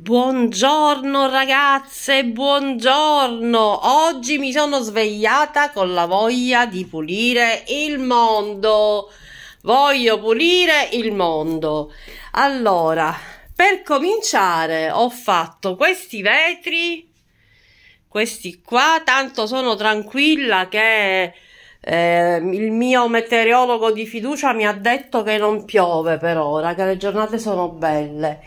Buongiorno ragazze, buongiorno! Oggi mi sono svegliata con la voglia di pulire il mondo. Voglio pulire il mondo. Allora, per cominciare ho fatto questi vetri, questi qua, tanto sono tranquilla che eh, il mio meteorologo di fiducia mi ha detto che non piove per ora, che le giornate sono belle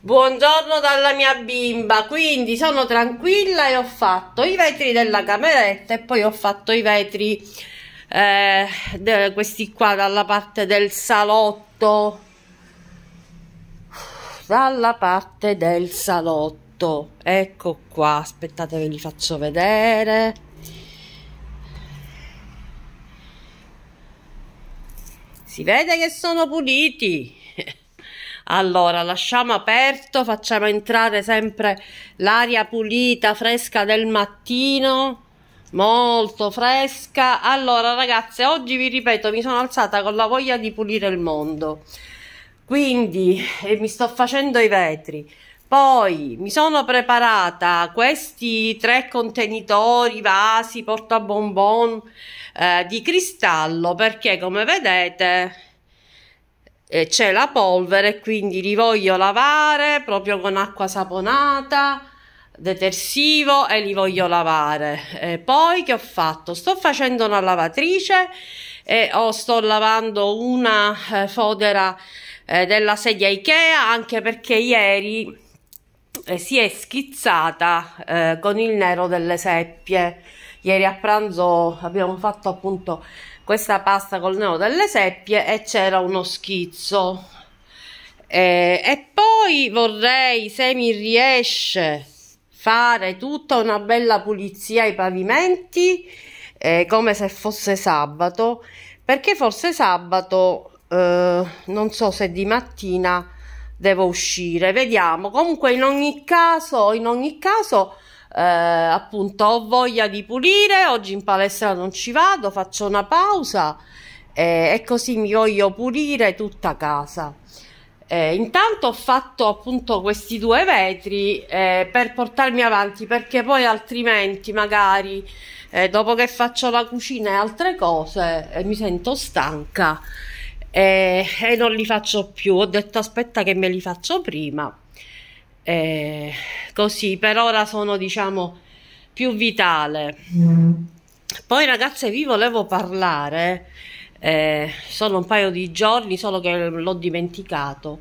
Buongiorno dalla mia bimba, quindi sono tranquilla e ho fatto i vetri della cameretta e poi ho fatto i vetri eh, questi qua dalla parte del salotto dalla parte del salotto ecco qua aspettate ve li faccio vedere si vede che sono puliti allora, lasciamo aperto, facciamo entrare sempre l'aria pulita, fresca del mattino molto fresca allora ragazze oggi vi ripeto mi sono alzata con la voglia di pulire il mondo quindi eh, mi sto facendo i vetri poi mi sono preparata questi tre contenitori vasi portabonbon eh, di cristallo perché come vedete eh, c'è la polvere, quindi li voglio lavare proprio con acqua saponata, detersivo e li voglio lavare. E poi che ho fatto? Sto facendo una lavatrice e oh, sto lavando una eh, fodera eh, della sedia Ikea anche perché ieri eh, si è schizzata eh, con il nero delle seppie. Ieri a pranzo abbiamo fatto appunto questa pasta col nero delle seppie e c'era uno schizzo eh, e poi vorrei se mi riesce fare tutta una bella pulizia ai pavimenti eh, come se fosse sabato perché forse sabato eh, non so se di mattina devo uscire vediamo comunque in ogni caso in ogni caso eh, appunto ho voglia di pulire, oggi in palestra non ci vado, faccio una pausa eh, e così mi voglio pulire tutta casa. Eh, intanto ho fatto appunto questi due vetri eh, per portarmi avanti perché poi altrimenti magari eh, dopo che faccio la cucina e altre cose eh, mi sento stanca eh, e non li faccio più. Ho detto aspetta che me li faccio prima eh, così per ora sono diciamo più vitale mm. poi ragazze vi volevo parlare eh, solo un paio di giorni solo che l'ho dimenticato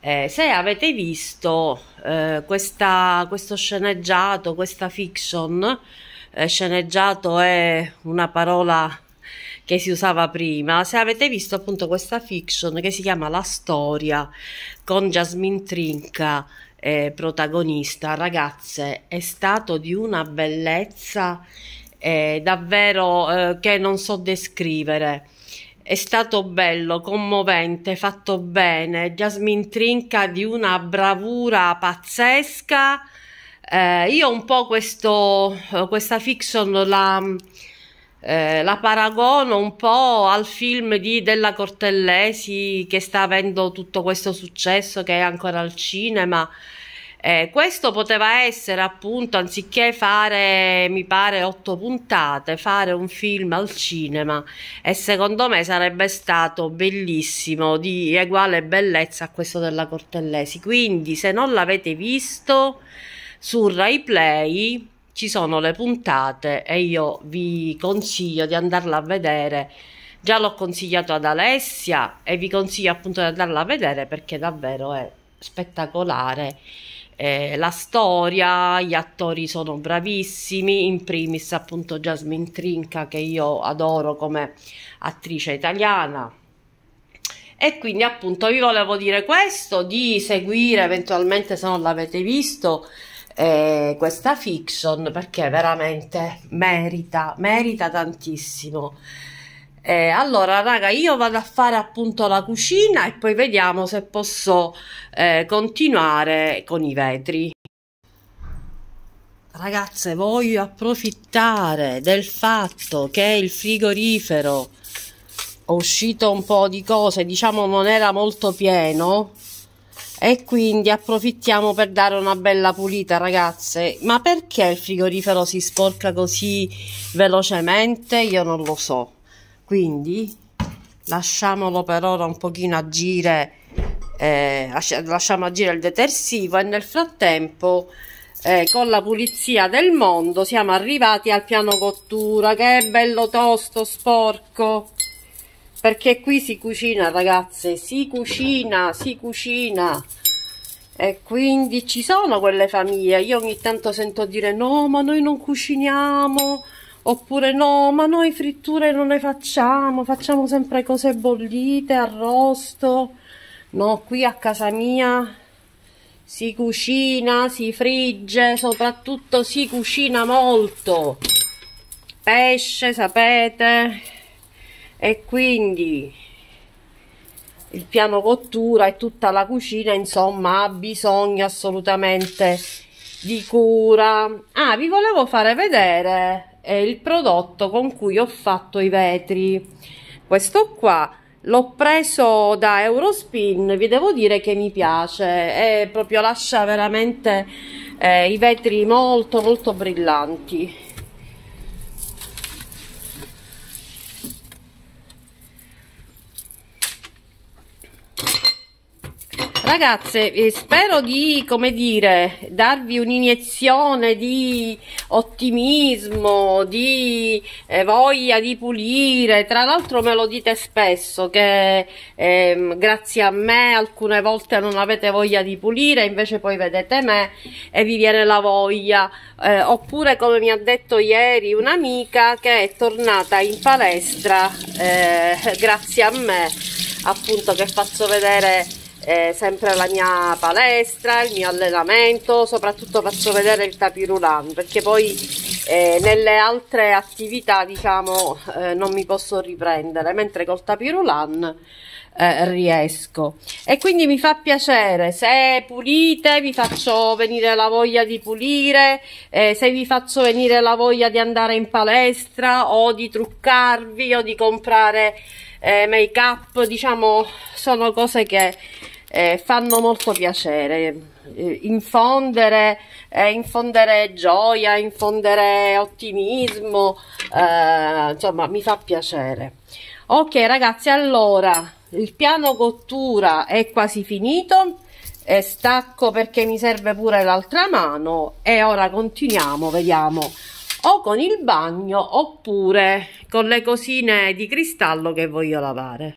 eh, se avete visto eh, questa, questo sceneggiato questa fiction eh, sceneggiato è una parola che si usava prima. Se avete visto appunto questa fiction che si chiama La Storia con Jasmine Trinca eh, protagonista, ragazze, è stato di una bellezza eh, davvero eh, che non so descrivere. È stato bello, commovente, fatto bene. Jasmine Trinca di una bravura pazzesca. Eh, io un po' questo, eh, questa fiction la eh, la paragono un po' al film di Della Cortellesi che sta avendo tutto questo successo che è ancora al cinema. Eh, questo poteva essere appunto, anziché fare, mi pare, otto puntate, fare un film al cinema e secondo me sarebbe stato bellissimo, di uguale bellezza a questo della Cortellesi. Quindi se non l'avete visto su Rai Play, ci sono le puntate e io vi consiglio di andarla a vedere. Già l'ho consigliato ad Alessia e vi consiglio appunto di andarla a vedere perché davvero è spettacolare. Eh, la storia, gli attori sono bravissimi, in primis appunto Jasmine Trinca che io adoro come attrice italiana. E quindi appunto vi volevo dire questo, di seguire eventualmente se non l'avete visto eh, questa fiction perché veramente merita, merita tantissimo. Eh, allora, raga, io vado a fare appunto la cucina e poi vediamo se posso eh, continuare con i vetri. Ragazze, voglio approfittare del fatto che il frigorifero ho uscito un po' di cose, diciamo non era molto pieno e quindi approfittiamo per dare una bella pulita ragazze ma perché il frigorifero si sporca così velocemente io non lo so quindi lasciamolo per ora un pochino agire eh, lasciamo agire il detersivo e nel frattempo eh, con la pulizia del mondo siamo arrivati al piano cottura che è bello tosto sporco perché qui si cucina ragazze si cucina si cucina e quindi ci sono quelle famiglie io ogni tanto sento dire no ma noi non cuciniamo oppure no ma noi fritture non le facciamo facciamo sempre cose bollite arrosto no qui a casa mia si cucina si frigge soprattutto si cucina molto pesce sapete e quindi il piano cottura e tutta la cucina insomma ha bisogno assolutamente di cura ah vi volevo fare vedere eh, il prodotto con cui ho fatto i vetri questo qua l'ho preso da Eurospin vi devo dire che mi piace e proprio lascia veramente eh, i vetri molto molto brillanti Ragazze, eh, spero di, come dire, darvi un'iniezione di ottimismo, di eh, voglia di pulire. Tra l'altro me lo dite spesso che eh, grazie a me alcune volte non avete voglia di pulire, invece poi vedete me e vi viene la voglia. Eh, oppure come mi ha detto ieri un'amica che è tornata in palestra eh, grazie a me, appunto che faccio vedere eh, sempre la mia palestra, il mio allenamento, soprattutto faccio vedere il tapirulan perché poi eh, nelle altre attività diciamo eh, non mi posso riprendere, mentre col tapirulan eh, riesco e quindi mi fa piacere se pulite vi faccio venire la voglia di pulire eh, se vi faccio venire la voglia di andare in palestra o di truccarvi o di comprare eh, make up diciamo sono cose che eh, fanno molto piacere eh, infondere, eh, infondere, gioia, infondere ottimismo, eh, insomma mi fa piacere. Ok ragazzi, allora il piano cottura è quasi finito, stacco perché mi serve pure l'altra mano e ora continuiamo, vediamo o con il bagno oppure con le cosine di cristallo che voglio lavare.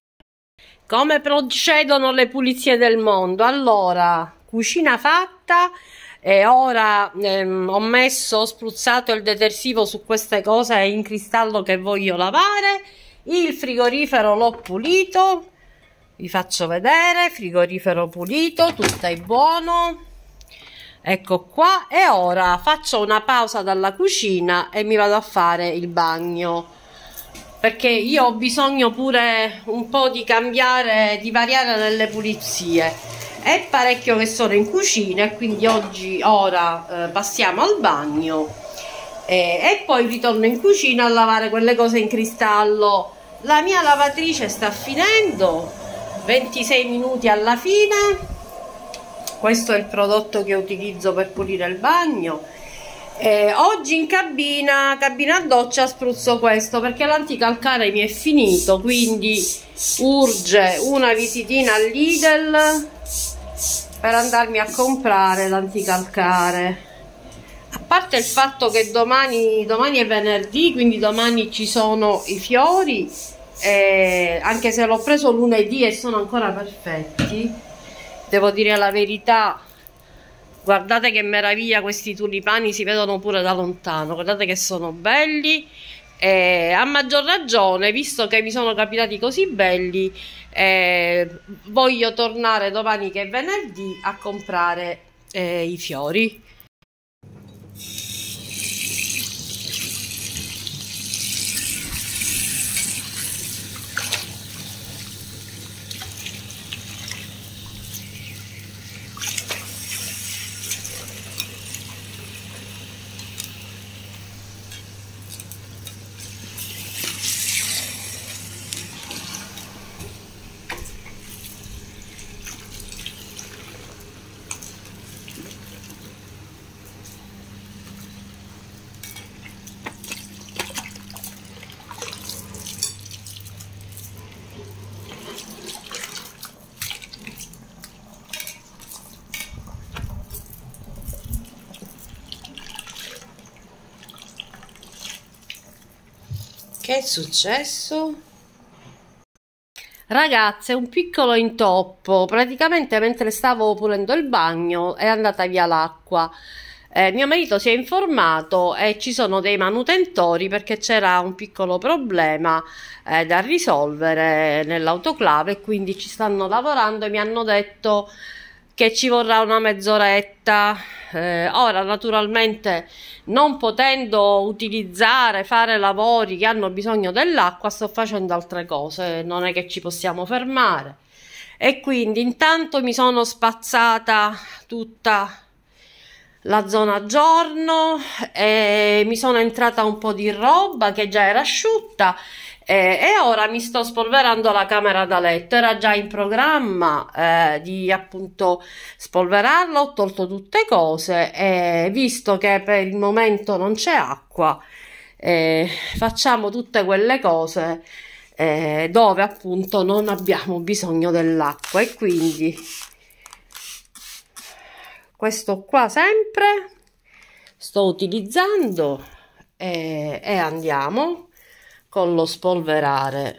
Come procedono le pulizie del mondo? Allora, cucina fatta e ora ehm, ho messo, ho spruzzato il detersivo su queste cose in cristallo che voglio lavare. Il frigorifero l'ho pulito, vi faccio vedere, frigorifero pulito, tutto è buono. Ecco qua e ora faccio una pausa dalla cucina e mi vado a fare il bagno perché io ho bisogno pure un po' di cambiare, di variare nelle pulizie è parecchio che sono in cucina e quindi oggi, ora, eh, passiamo al bagno e, e poi ritorno in cucina a lavare quelle cose in cristallo la mia lavatrice sta finendo 26 minuti alla fine questo è il prodotto che utilizzo per pulire il bagno eh, oggi in cabina, cabina doccia spruzzo questo perché l'anticalcare mi è finito quindi urge una visitina al Lidl per andarmi a comprare l'anticalcare a parte il fatto che domani, domani è venerdì quindi domani ci sono i fiori eh, anche se l'ho preso lunedì e sono ancora perfetti devo dire la verità Guardate che meraviglia questi tulipani, si vedono pure da lontano, guardate che sono belli eh, a maggior ragione, visto che mi sono capitati così belli, eh, voglio tornare domani che è venerdì a comprare eh, i fiori. è successo? Ragazze, un piccolo intoppo. Praticamente mentre stavo pulendo il bagno è andata via l'acqua. Eh, mio marito si è informato e ci sono dei manutentori perché c'era un piccolo problema eh, da risolvere nell'autoclave, quindi ci stanno lavorando e mi hanno detto che ci vorrà una mezz'oretta. Eh, ora, naturalmente, non potendo utilizzare, fare lavori che hanno bisogno dell'acqua, sto facendo altre cose, non è che ci possiamo fermare. E quindi intanto mi sono spazzata tutta la zona giorno e mi sono entrata un po' di roba che già era asciutta eh, e ora mi sto spolverando la camera da letto. Era già in programma eh, di appunto spolverarla. Ho tolto tutte cose e visto che per il momento non c'è acqua, eh, facciamo tutte quelle cose eh, dove appunto non abbiamo bisogno dell'acqua e quindi questo qua sempre sto utilizzando e, eh, e andiamo con lo spolverare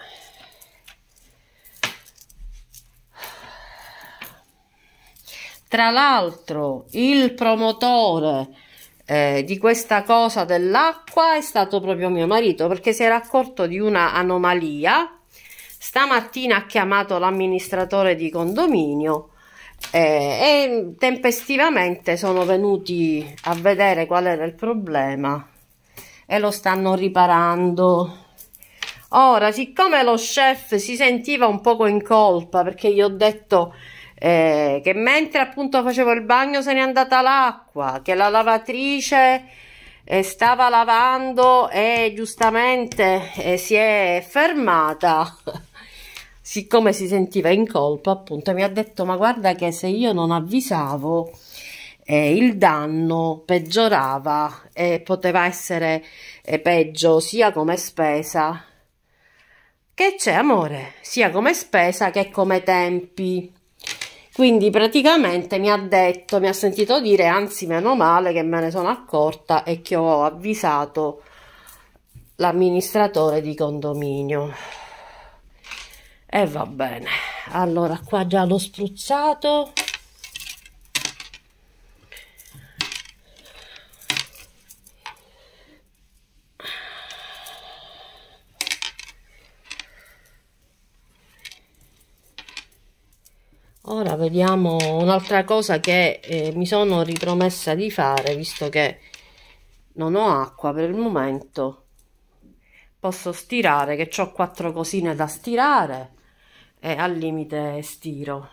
tra l'altro il promotore eh, di questa cosa dell'acqua è stato proprio mio marito perché si era accorto di una anomalia stamattina ha chiamato l'amministratore di condominio eh, e tempestivamente sono venuti a vedere qual era il problema e lo stanno riparando Ora, siccome lo chef si sentiva un poco in colpa perché gli ho detto eh, che mentre appunto facevo il bagno se n'è andata l'acqua, che la lavatrice eh, stava lavando e giustamente eh, si è fermata, siccome si sentiva in colpa appunto mi ha detto ma guarda che se io non avvisavo eh, il danno peggiorava e poteva essere eh, peggio sia come spesa che c'è amore, sia come spesa che come tempi. Quindi praticamente mi ha detto, mi ha sentito dire, anzi meno male che me ne sono accorta e che ho avvisato l'amministratore di condominio. E va bene. Allora qua già l'ho spruzzato. ora vediamo un'altra cosa che eh, mi sono ripromessa di fare visto che non ho acqua per il momento posso stirare che ho quattro cosine da stirare e al limite stiro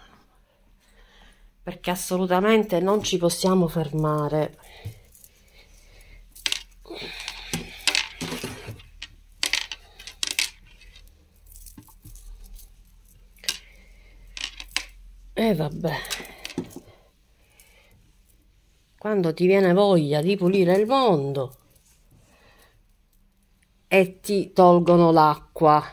perché assolutamente non ci possiamo fermare E eh vabbè. Quando ti viene voglia di pulire il mondo e ti tolgono l'acqua.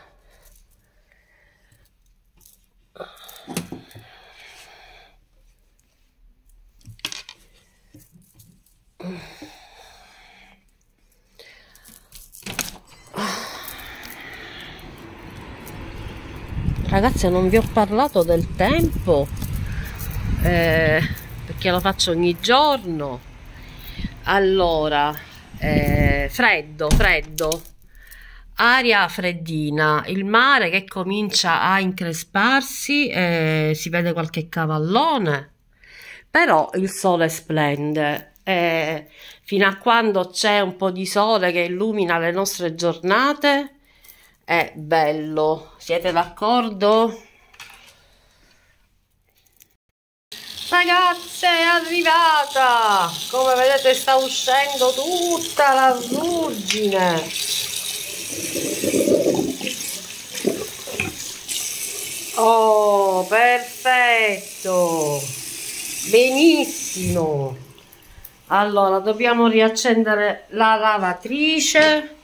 ragazzi non vi ho parlato del tempo eh, perché lo faccio ogni giorno allora eh, freddo freddo aria freddina il mare che comincia a incresparsi eh, si vede qualche cavallone però il sole splende eh, fino a quando c'è un po' di sole che illumina le nostre giornate è bello siete d'accordo? ragazze è arrivata come vedete sta uscendo tutta la ruggine oh perfetto benissimo allora dobbiamo riaccendere la lavatrice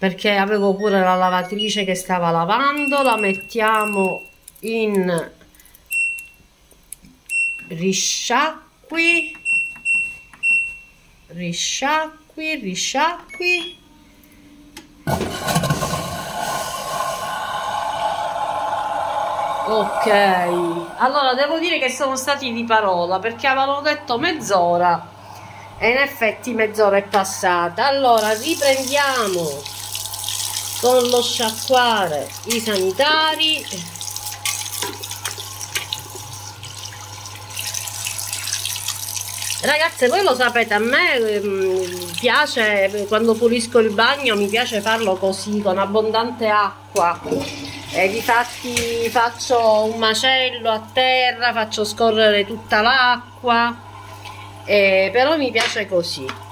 perché avevo pure la lavatrice che stava lavando la mettiamo in risciacqui risciacqui risciacqui ok allora devo dire che sono stati di parola perché avevano detto mezz'ora e in effetti mezz'ora è passata allora riprendiamo con lo sciacquare i sanitari ragazze voi lo sapete a me ehm, piace quando pulisco il bagno mi piace farlo così con abbondante acqua e difatti faccio un macello a terra faccio scorrere tutta l'acqua eh, però mi piace così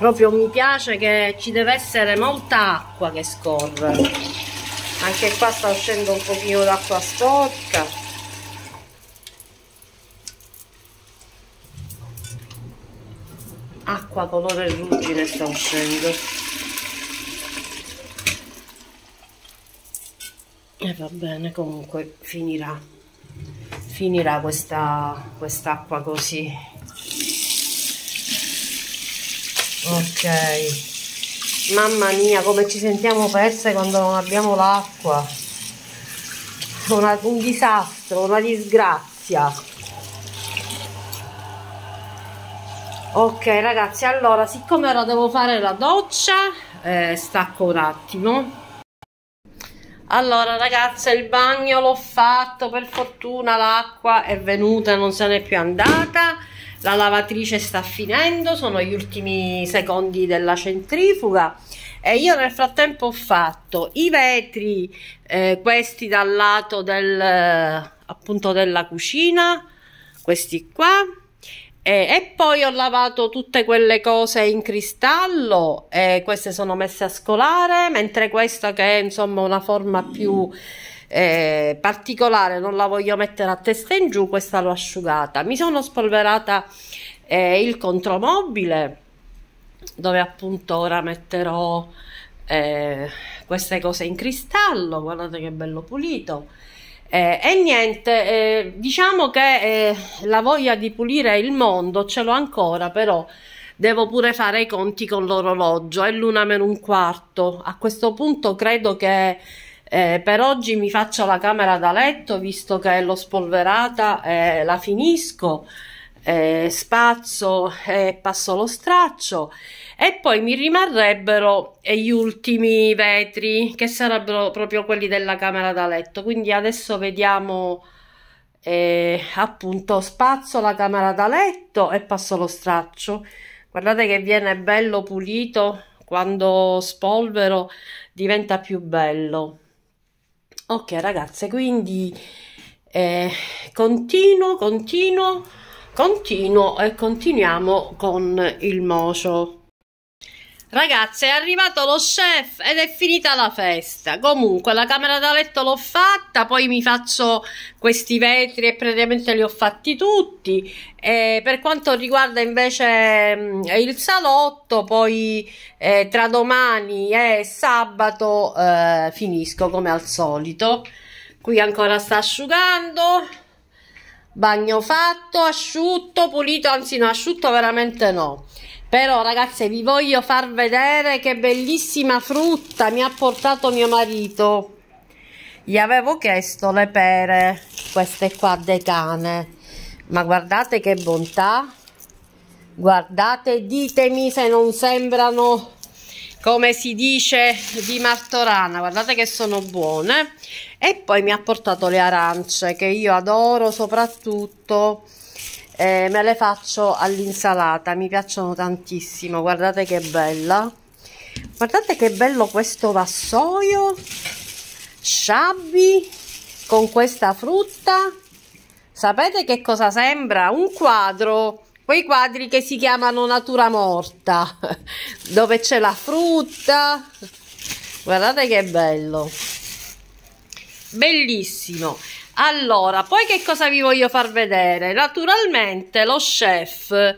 proprio mi piace che ci deve essere molta acqua che scorre anche qua sta uscendo un pochino d'acqua sporca acqua colore ruggine sta uscendo e va bene comunque finirà finirà questa quest'acqua così ok Mamma mia, come ci sentiamo perse quando non abbiamo l'acqua. Una, un disastro, una disgrazia. Ok ragazzi, allora, siccome ora devo fare la doccia, eh, stacco un attimo. Allora ragazze, il bagno l'ho fatto, per fortuna l'acqua è venuta, non se n'è più andata la lavatrice sta finendo, sono gli ultimi secondi della centrifuga e io nel frattempo ho fatto i vetri, eh, questi dal lato del, appunto della cucina, questi qua, e, e, poi ho lavato tutte quelle cose in cristallo e queste sono messe a scolare, mentre questa che è insomma una forma più eh, particolare, non la voglio mettere a testa in giù, questa l'ho asciugata. Mi sono spolverata eh, il contromobile dove appunto ora metterò eh, queste cose in cristallo, guardate che bello pulito eh, e niente, eh, diciamo che eh, la voglia di pulire il mondo ce l'ho ancora, però devo pure fare i conti con l'orologio, è l'una meno un quarto. A questo punto credo che eh, per oggi mi faccia la camera da letto, visto che l'ho spolverata e eh, la finisco eh, spazzo e passo lo straccio e poi mi rimarrebbero gli ultimi vetri che sarebbero proprio quelli della camera da letto quindi adesso vediamo eh, appunto spazzo la camera da letto e passo lo straccio guardate che viene bello pulito quando spolvero diventa più bello ok ragazze quindi eh, continuo continuo continuo e continuiamo con il mocio. Ragazzi, è arrivato lo chef ed è finita la festa. Comunque, la camera da letto l'ho fatta, poi mi faccio questi vetri e praticamente li ho fatti tutti. E eh, per quanto riguarda invece mh, mm, il salotto, poi eh, tra domani e sabato eh, finisco come al solito. Qui ancora sta asciugando bagno fatto, asciutto, pulito, anzi no, asciutto veramente no. Però ragazze vi voglio far vedere che bellissima frutta mi ha portato mio marito. Gli avevo chiesto le pere, queste qua dei decane. Ma guardate che bontà. Guardate, ditemi se non sembrano come si dice di Martorana guardate che sono buone e poi mi ha portato le arance che io adoro soprattutto eh, me le faccio all'insalata mi piacciono tantissimo guardate che bella guardate che bello questo vassoio sciabbi con questa frutta sapete che cosa sembra? un quadro quei quadri che si chiamano natura morta dove c'è la frutta guardate che bello bellissimo allora poi che cosa vi voglio far vedere naturalmente lo chef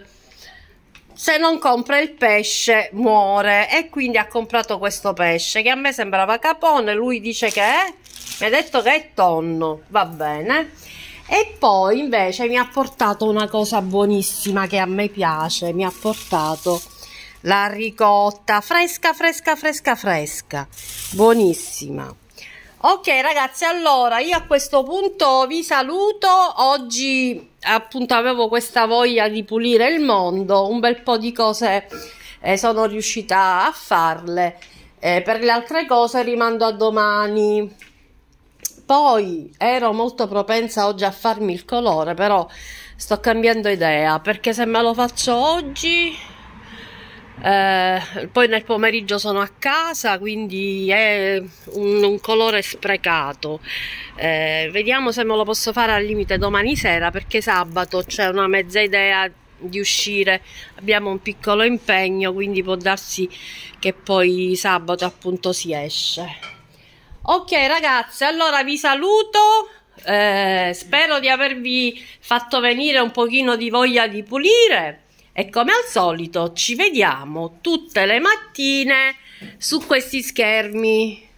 se non compra il pesce muore e quindi ha comprato questo pesce che a me sembrava capone lui dice che è mi ha detto che è tonno va bene e poi invece mi ha portato una cosa buonissima che a me piace, mi ha portato la ricotta fresca, fresca, fresca, fresca, buonissima. Ok ragazzi, allora io a questo punto vi saluto, oggi appunto avevo questa voglia di pulire il mondo, un bel po' di cose eh, sono riuscita a farle, eh, per le altre cose rimando a domani. Poi ero molto propensa oggi a farmi il colore, però sto cambiando idea perché se me lo faccio oggi eh, poi nel pomeriggio sono a casa quindi è un, un colore sprecato eh, vediamo se me lo posso fare al limite domani sera perché sabato c'è una mezza idea di uscire abbiamo un piccolo impegno quindi può darsi che poi sabato appunto si esce Ok ragazze, allora vi saluto, eh, spero di avervi fatto venire un pochino di voglia di pulire e come al solito ci vediamo tutte le mattine su questi schermi.